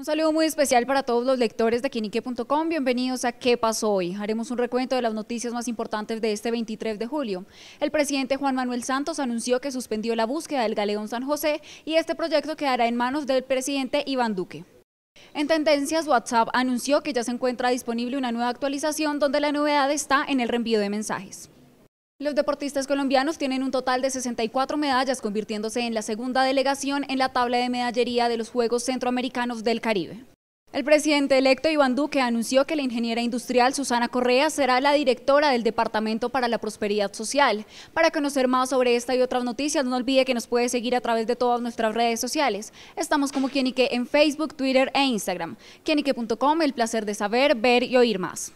Un saludo muy especial para todos los lectores de Quinique.com. Bienvenidos a ¿Qué pasó hoy? Haremos un recuento de las noticias más importantes de este 23 de julio. El presidente Juan Manuel Santos anunció que suspendió la búsqueda del Galeón San José y este proyecto quedará en manos del presidente Iván Duque. En tendencias, WhatsApp anunció que ya se encuentra disponible una nueva actualización donde la novedad está en el reenvío de mensajes. Los deportistas colombianos tienen un total de 64 medallas, convirtiéndose en la segunda delegación en la tabla de medallería de los Juegos Centroamericanos del Caribe. El presidente electo Iván Duque anunció que la ingeniera industrial Susana Correa será la directora del Departamento para la Prosperidad Social. Para conocer más sobre esta y otras noticias, no olvide que nos puede seguir a través de todas nuestras redes sociales. Estamos como Quienique en Facebook, Twitter e Instagram. Quienique.com, el placer de saber, ver y oír más.